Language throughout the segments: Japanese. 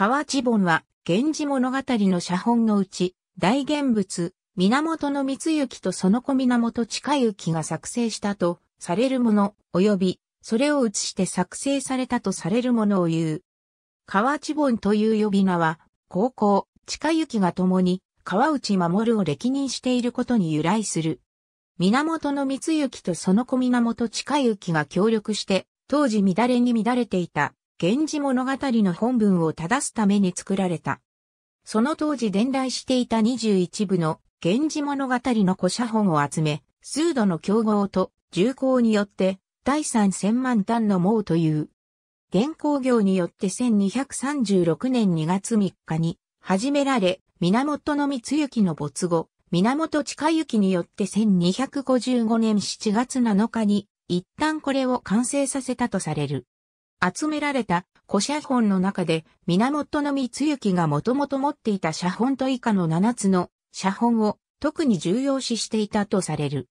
河内本は、源氏物語の写本のうち、大現物、源光行とその子源近行が作成したとされるもの、及び、それを写して作成されたとされるものを言う。河内本という呼び名は、高校、近行が共に、川内守を歴任していることに由来する。源光行とその子源近行が協力して、当時乱れに乱れていた源氏物語の本文を正すために作られた。その当時伝来していた21部の源氏物語の古写本を集め、数度の競合と重工によって第三千万単の毛という。原稿業によって1236年2月3日に始められ、源の光行の没後、源近行によって1255年7月7日に一旦これを完成させたとされる。集められた古写本の中で、源の光行がもともと持っていた写本と以下の7つの写本を特に重要視していたとされる。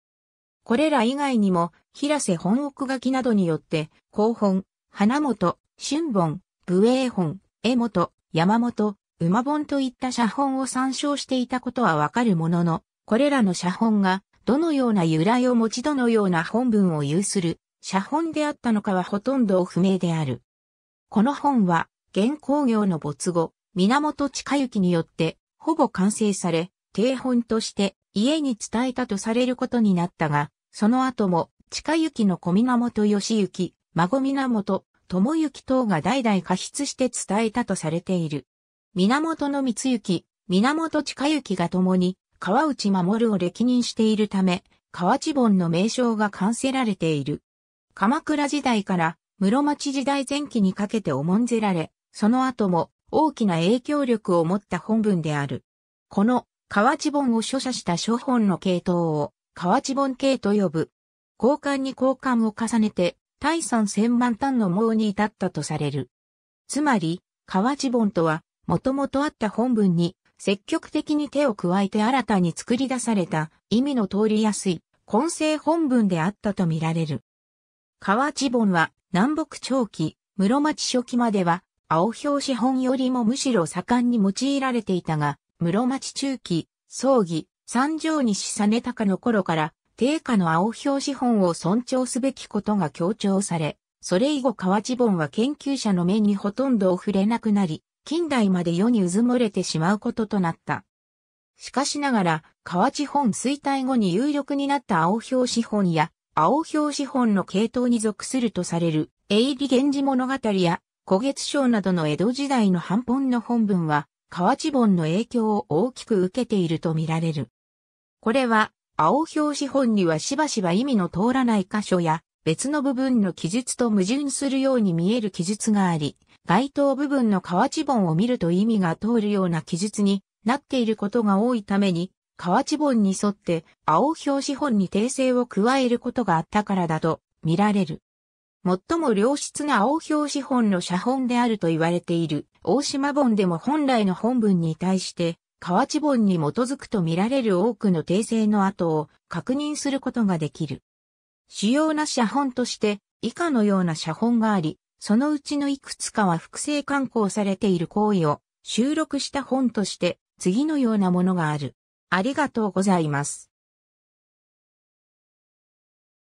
これら以外にも、平瀬本奥書きなどによって、広本、花本、春本、武衛本、江本、山本、馬本といった写本を参照していたことはわかるものの、これらの写本が、どのような由来を持ちどのような本文を有する写本であったのかはほとんど不明である。この本は、現工業の没後、源近行によって、ほぼ完成され、定本として家に伝えたとされることになったが、その後も、近行の小源義行、孫源、友行等が代々過失して伝えたとされている。源の光行、源近行が共に、川内守を歴任しているため、川地本の名称が完成られている。鎌倉時代から室町時代前期にかけて重んぜられ、その後も大きな影響力を持った本文である。この河内本を著者した書本の系統を河内本系と呼ぶ。交換に交換を重ねて、第三千万単の網に至ったとされる。つまり、河内本とは、もともとあった本文に積極的に手を加えて新たに作り出された意味の通りやすい混成本文であったとみられる。河内盆は南北長期、室町初期までは青表紙本よりもむしろ盛んに用いられていたが、室町中期、葬儀、三条西実高の頃から、定価の青表紙本を尊重すべきことが強調され、それ以後河内本は研究者の目にほとんど触れなくなり、近代まで世にうずもれてしまうこととなった。しかしながら、河内本衰退後に有力になった青表紙本や、青表資本の系統に属するとされる、永利源氏物語や、古月章などの江戸時代の版本の本文は、河内本の影響を大きく受けていると見られる。これは、青表資本にはしばしば意味の通らない箇所や、別の部分の記述と矛盾するように見える記述があり、該当部分の河内本を見ると意味が通るような記述になっていることが多いために、河内本に沿って青表紙本に訂正を加えることがあったからだと見られる。最も良質な青表紙本の写本であると言われている大島本でも本来の本文に対して河内本に基づくと見られる多くの訂正の跡を確認することができる。主要な写本として以下のような写本があり、そのうちのいくつかは複製刊行されている行為を収録した本として次のようなものがある。ありがとうございます。